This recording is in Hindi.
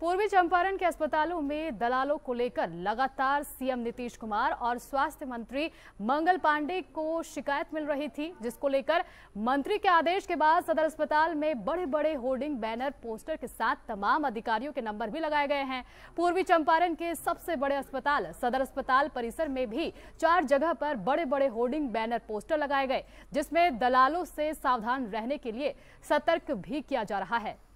पूर्वी चंपारण के अस्पतालों में दलालों को लेकर लगातार सीएम नीतीश कुमार और स्वास्थ्य मंत्री मंगल पांडे को शिकायत मिल रही थी जिसको लेकर मंत्री के आदेश के बाद सदर अस्पताल में बड़े बड़े होर्डिंग बैनर पोस्टर के साथ तमाम अधिकारियों के नंबर भी लगाए गए हैं पूर्वी चंपारण के सबसे बड़े अस्पताल सदर अस्पताल परिसर में भी चार जगह पर बड़े बड़े होर्डिंग बैनर पोस्टर लगाए गए जिसमें दलालों से सावधान रहने के लिए सतर्क भी किया जा रहा है